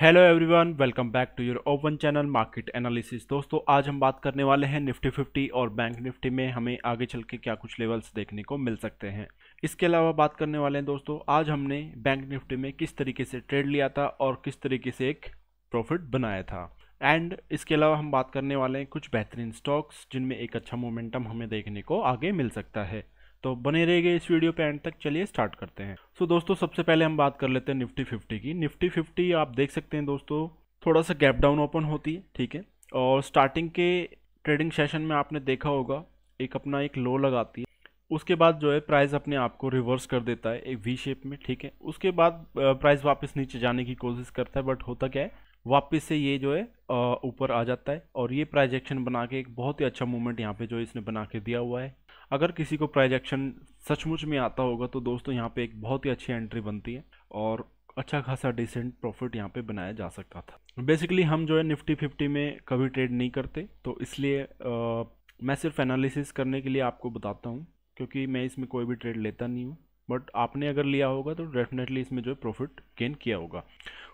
hello everyone welcome back to your open channel market analysis दोस्तों आज हम बात करने वाले हैं निफ्टी फिफ्टी और बैंक निफ्टी में हमें आगे चल के क्या कुछ लेवल्स देखने को मिल सकते हैं इसके अलावा बात करने वाले हैं दोस्तों आज हमने बैंक निफ्टी में किस तरीके से ट्रेड लिया था और किस तरीके से एक प्रॉफिट बनाया था एंड इसके अलावा हम बात करने वाले हैं कुछ बेहतरीन स्टॉक्स जिनमें एक अच्छा मोमेंटम हमें देखने को आगे मिल सकता है तो बने रहेंगे इस वीडियो पे एंड तक चलिए स्टार्ट करते हैं सो so, दोस्तों सबसे पहले हम बात कर लेते हैं निफ्टी फिफ्टी की निफ्टी फिफ्टी आप देख सकते हैं दोस्तों थोड़ा सा गैप डाउन ओपन होती है ठीक है और स्टार्टिंग के ट्रेडिंग सेशन में आपने देखा होगा एक अपना एक लो लगाती है उसके बाद जो है प्राइस अपने आप को रिवर्स कर देता है एक वी शेप में ठीक है उसके बाद प्राइस वापस नीचे जाने की कोशिश करता है बट होता क्या है वापस से ये जो है ऊपर आ जाता है और ये प्राइजेक्शन बना के एक बहुत ही अच्छा मूवमेंट यहाँ पे जो इसने बना के दिया हुआ है अगर किसी को प्राइजेक्शन सचमुच में आता होगा तो दोस्तों यहाँ पे एक बहुत ही अच्छी एंट्री बनती है और अच्छा खासा डिसेंट प्रॉफिट यहाँ पे बनाया जा सकता था बेसिकली हम जो है निफ्टी फिफ्टी में कभी ट्रेड नहीं करते तो इसलिए आ, मैं सिर्फ एनालिसिस करने के लिए आपको बताता हूँ क्योंकि मैं इसमें कोई भी ट्रेड लेता नहीं हूँ बट आपने अगर लिया होगा तो डेफिनेटली इसमें जो है प्रॉफिट गेन किया होगा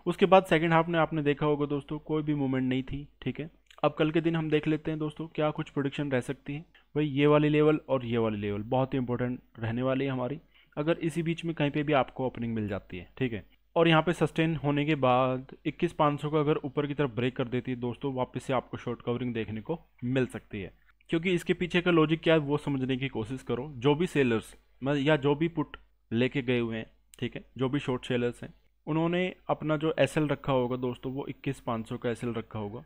उसके बाद सेकेंड हाफ में आपने देखा होगा दोस्तों कोई भी मूवमेंट नहीं थी ठीक है अब कल के दिन हम देख लेते हैं दोस्तों क्या कुछ प्रोडिक्शन रह सकती है भाई ये वाली लेवल और ये वाली लेवल बहुत ही इंपॉर्टेंट रहने वाली है हमारी अगर इसी बीच में कहीं पे भी आपको ओपनिंग मिल जाती है ठीक है और यहाँ पे सस्टेन होने के बाद इक्कीस पाँच सौ अगर ऊपर की तरफ ब्रेक कर देती है दोस्तों वापस से आपको शॉर्ट कवरिंग देखने को मिल सकती है क्योंकि इसके पीछे का लॉजिक क्या है वो समझने की कोशिश करो जो भी सेलर्स या जो भी पुट लेके गए हुए हैं ठीक है जो भी शॉर्ट सेलर्स हैं उन्होंने अपना जो एस रखा होगा दोस्तों वो इक्कीस पाँच सौ का एस रखा होगा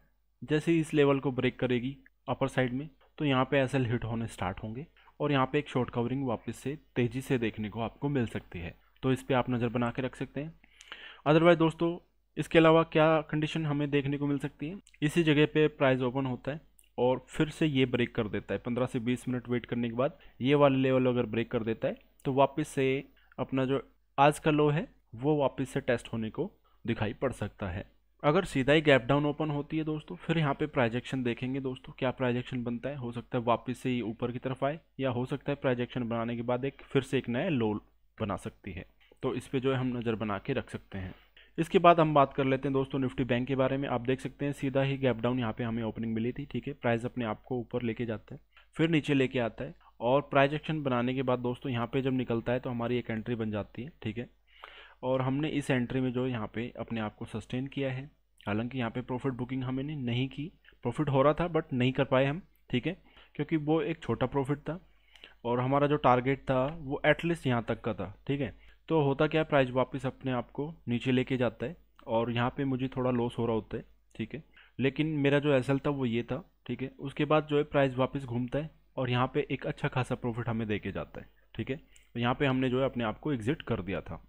जैसे ही इस लेवल को ब्रेक करेगी अपर साइड में तो यहाँ पे एसएल हिट होने स्टार्ट होंगे और यहाँ पे एक शॉर्ट कवरिंग वापस से तेज़ी से देखने को आपको मिल सकती है तो इस पर आप नज़र बना के रख सकते हैं अदरवाइज दोस्तों इसके अलावा क्या कंडीशन हमें देखने को मिल सकती है इसी जगह पर प्राइज ओपन होता है और फिर से ये ब्रेक कर देता है पंद्रह से बीस मिनट वेट करने के बाद ये वाला लेवल अगर ब्रेक कर देता है तो वापस से अपना जो आज का लो है वो वापस से टेस्ट होने को दिखाई पड़ सकता है अगर सीधा ही गैप डाउन ओपन होती है दोस्तों फिर यहाँ पे प्राइजेक्शन देखेंगे दोस्तों क्या प्राइजेक्शन बनता है हो सकता है वापस से ही ऊपर की तरफ आए या हो सकता है प्राइजेक्शन बनाने के बाद एक फिर से एक नया लो बना सकती है तो इस पर जो है हम नज़र बना के रख सकते हैं इसके बाद हम बात कर लेते हैं दोस्तों निफ्टी बैंक के बारे में आप देख सकते हैं सीधा ही गैप डाउन यहाँ पर हमें ओपनिंग मिली थी ठीक है प्राइस अपने आप को ऊपर लेके जाता है फिर नीचे लेके आता है और प्राइजेक्शन बनाने के बाद दोस्तों यहाँ पर जब निकलता है तो हमारी एक एंट्री बन जाती है ठीक है और हमने इस एंट्री में जो यहाँ पे अपने आप को सस्टेन किया है हालांकि यहाँ पे प्रॉफिट बुकिंग हमें नहीं की प्रॉफिट हो रहा था बट नहीं कर पाए हम ठीक है क्योंकि वो एक छोटा प्रॉफिट था और हमारा जो टारगेट था वो एटलीस्ट यहाँ तक का था ठीक है तो होता क्या है प्राइस वापस अपने आप को नीचे लेके जाता है और यहाँ पर मुझे थोड़ा लॉस हो रहा होता है ठीक है लेकिन मेरा जो एसल था वो ये था ठीक है उसके बाद जो है प्राइस वापस घूमता है और यहाँ पे एक अच्छा खासा प्रॉफिट हमें दे के जाता है ठीक है तो यहाँ पे हमने जो है अपने आप को एग्ज़िट कर दिया था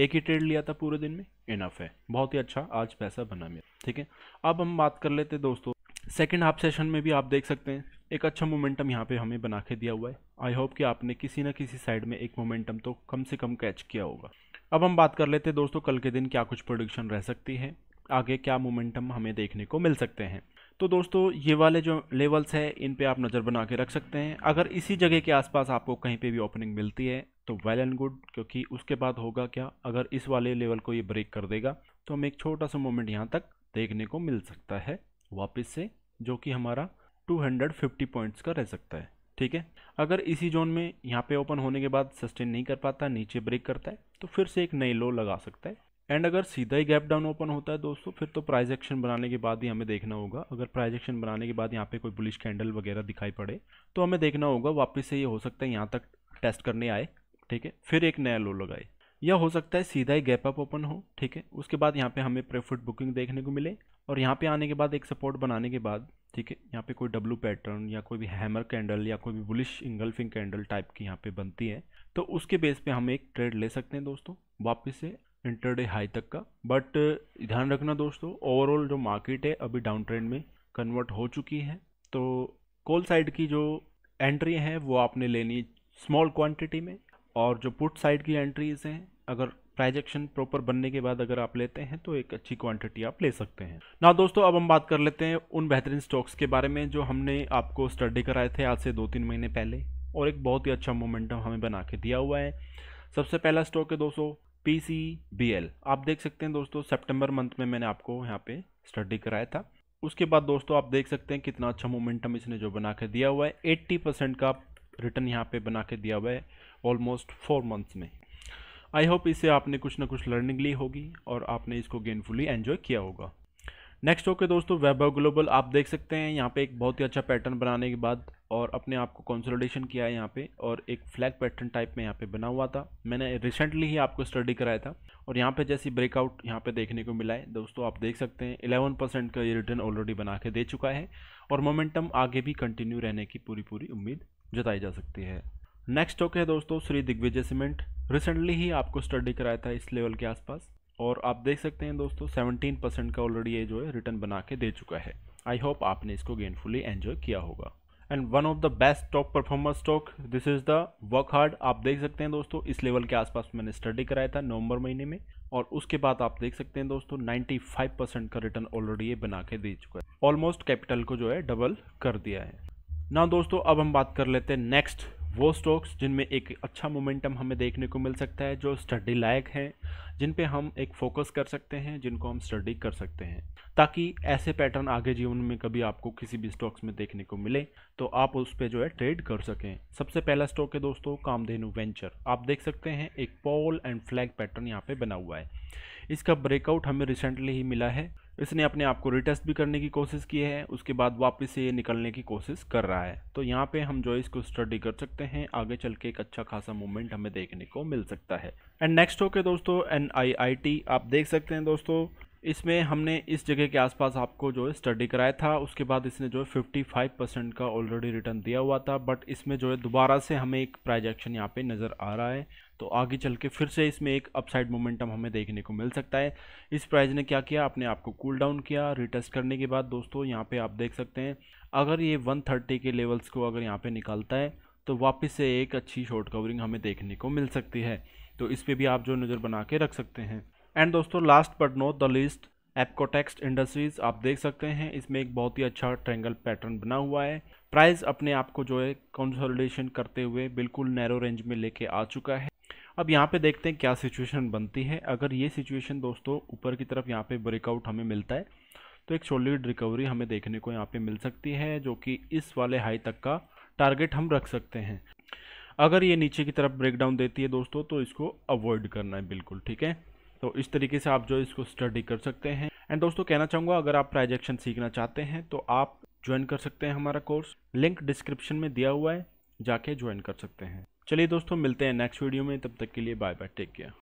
एक ही ट्रेड लिया था पूरे दिन में इनफ है बहुत ही अच्छा आज पैसा बना मेरा ठीक है अब हम बात कर लेते हैं दोस्तों सेकेंड हाफ सेशन में भी आप देख सकते हैं एक अच्छा मोमेंटम यहाँ पे हमें बना के दिया हुआ है आई होप कि आपने किसी ना किसी साइड में एक मोमेंटम तो कम से कम कैच किया होगा अब हम बात कर लेते हैं दोस्तों कल के दिन क्या कुछ प्रोडिक्शन रह सकती है आगे क्या मोमेंटम हमें देखने को मिल सकते हैं तो दोस्तों ये वाले जो लेवल्स हैं इन पे आप नज़र बना के रख सकते हैं अगर इसी जगह के आसपास आपको कहीं पे भी ओपनिंग मिलती है तो वेल एंड गुड क्योंकि उसके बाद होगा क्या अगर इस वाले लेवल को ये ब्रेक कर देगा तो हमें एक छोटा सा मोमेंट यहाँ तक देखने को मिल सकता है वापस से जो कि हमारा 250 पॉइंट्स का रह सकता है ठीक है अगर इसी जोन में यहाँ पे ओपन होने के बाद सस्टेन नहीं कर पाता नीचे ब्रेक करता है तो फिर से एक नई लो लगा सकता है एंड अगर सीधा ही गैप डाउन ओपन होता है दोस्तों फिर तो प्राइस एक्शन बनाने के बाद ही हमें देखना होगा अगर प्राइस एक्शन बनाने के बाद यहाँ पे कोई बुलिश कैंडल वगैरह दिखाई पड़े तो हमें देखना होगा वापस से ये हो सकता है यहाँ तक टेस्ट करने आए ठीक है फिर एक नया लो लगाए या हो सकता है सीधा ही गैप अप ओपन हो ठीक है उसके बाद यहाँ पे हमें प्रोफिट बुकिंग देखने को मिले और यहाँ पे आने के बाद एक सपोर्ट बनाने के बाद ठीक है यहाँ पे कोई डब्लू पैटर्न या कोई भी हैमर कैंडल या कोई भी बुलिश इंगल्फिंग कैंडल टाइप की यहाँ पे बनती है तो उसके बेस पे हम एक ट्रेड ले सकते हैं दोस्तों वापस से इंटरडे हाई तक का बट ध्यान रखना दोस्तों ओवरऑल जो मार्केट है अभी डाउन ट्रेंड में कन्वर्ट हो चुकी है तो कोल साइड की जो एंट्री है वो आपने लेनी स्मॉल क्वांटिटी में और जो पुट साइड की एंट्रीज हैं अगर प्राइजेक्शन प्रॉपर बनने के बाद अगर आप लेते हैं तो एक अच्छी क्वांटिटी आप ले सकते हैं ना दोस्तों अब हम बात कर लेते हैं उन बेहतरीन स्टॉक्स के बारे में जो हमने आपको स्टडी कराए थे आज से दो तीन महीने पहले और एक बहुत ही अच्छा मोमेंटम हमें बना के दिया हुआ है सबसे पहला स्टॉक है दोस्तों पी सी बी एल आप देख सकते हैं दोस्तों सितंबर मंथ में मैंने आपको यहाँ पे स्टडी कराया था उसके बाद दोस्तों आप देख सकते हैं कितना अच्छा मोमेंटम इसने जो बना के दिया हुआ है एट्टी परसेंट का रिटर्न यहाँ पे बना के दिया हुआ है ऑलमोस्ट फोर मंथ्स में आई होप इससे आपने कुछ ना कुछ लर्निंग ली होगी और आपने इसको गेनफुली एन्जॉय किया होगा नेक्स्ट ओके दोस्तों वेब ग्लोबल आप देख सकते हैं यहाँ पे एक बहुत ही अच्छा पैटर्न बनाने के बाद और अपने आप को कंसोलिडेशन किया है यहाँ पे और एक फ्लैग पैटर्न टाइप में यहाँ पे बना हुआ था मैंने रिसेंटली ही आपको स्टडी कराया था और यहाँ पे जैसी ब्रेकआउट यहाँ पे देखने को मिला है दोस्तों आप देख सकते हैं 11 परसेंट का ये रिटर्न ऑलरेडी बना के दे चुका है और मोमेंटम आगे भी कंटिन्यू रहने की पूरी पूरी उम्मीद जताई जा सकती है नेक्स्ट स्टॉक है दोस्तों श्री दिग्विजय सीमेंट रिसेंटली ही आपको स्टडी कराया था इस लेवल के आसपास और आप देख सकते हैं दोस्तों सेवनटीन परसेंट का ऑलरेडी ये जो है रिटर्न बना के दे चुका है आई होप आपने इसको गेनफुली एन्जॉय किया होगा and one of the best top performer stock this is the work hard आप देख सकते हैं दोस्तों इस लेवल के आसपास मैंने स्टडी कराया था नवंबर महीने में और उसके बाद आप देख सकते हैं दोस्तों 95 परसेंट का रिटर्न ऑलरेडी ये बना के दे चुका है ऑलमोस्ट कैपिटल को जो है डबल कर दिया है ना दोस्तों अब हम बात कर लेते हैं नेक्स्ट वो स्टॉक्स जिनमें एक अच्छा मोमेंटम हमें देखने को मिल सकता है जो स्टडी लायक हैं जिन पे हम एक फोकस कर सकते हैं जिनको हम स्टडी कर सकते हैं ताकि ऐसे पैटर्न आगे जीवन में कभी आपको किसी भी स्टॉक्स में देखने को मिले तो आप उस पर जो है ट्रेड कर सकें सबसे पहला स्टॉक है दोस्तों कामधेनु वेंचर आप देख सकते हैं एक पॉल एंड फ्लैग पैटर्न यहाँ पर बना हुआ है इसका ब्रेकआउट हमें रिसेंटली ही मिला है इसने अपने आप को रिटेस्ट भी करने की कोशिश की है उसके बाद वापस से ये निकलने की कोशिश कर रहा है तो यहाँ पे हम जो इसको स्टडी कर सकते हैं आगे चल के एक अच्छा खासा मूवमेंट हमें देखने को मिल सकता है एंड नेक्स्ट होके दोस्तों एन आप देख सकते हैं दोस्तों इसमें हमने इस जगह के आसपास आपको जो है स्टडी कराया था उसके बाद इसने जो है फिफ्टी फाइव परसेंट का ऑलरेडी रिटर्न दिया हुआ था बट इसमें जो है दोबारा से हमें एक प्राइज एक्शन यहाँ पे नज़र आ रहा है तो आगे चल के फिर से इसमें एक अपसाइड मोमेंटम हमें देखने को मिल सकता है इस प्राइज ने क्या किया अपने आप को कूल डाउन किया रिटेस्ट करने के बाद दोस्तों यहाँ पर आप देख सकते हैं अगर ये वन के लेवल्स को अगर यहाँ पर निकालता है तो वापस से एक अच्छी शॉर्ट कवरिंग हमें देखने को मिल सकती है तो इस पर भी आप जो नज़र बना के रख सकते हैं एंड दोस्तों last but not the list Apcotex industries आप देख सकते हैं इसमें एक बहुत ही अच्छा ट्रेंगल पैटर्न बना हुआ है प्राइस अपने आप को जो है कंसोलिडेशन करते हुए बिल्कुल नैरो रेंज में लेके आ चुका है अब यहाँ पे देखते हैं क्या सिचुएशन बनती है अगर ये सिचुएशन दोस्तों ऊपर की तरफ यहाँ पे ब्रेकआउट हमें मिलता है तो एक सोलिड रिकवरी हमें देखने को यहाँ पे मिल सकती है जो कि इस वाले हाई तक का टारगेट हम रख सकते हैं अगर ये नीचे की तरफ ब्रेकडाउन देती है दोस्तों तो इसको अवॉइड करना है बिल्कुल ठीक है तो इस तरीके से आप जो इसको स्टडी कर सकते हैं एंड दोस्तों कहना चाहूँगा अगर आप प्राइजेक्शन सीखना चाहते हैं तो आप ज्वाइन कर सकते हैं हमारा कोर्स लिंक डिस्क्रिप्शन में दिया हुआ है जाके ज्वाइन कर सकते हैं चलिए दोस्तों मिलते हैं नेक्स्ट वीडियो में तब तक के लिए बाय बाय टेक केयर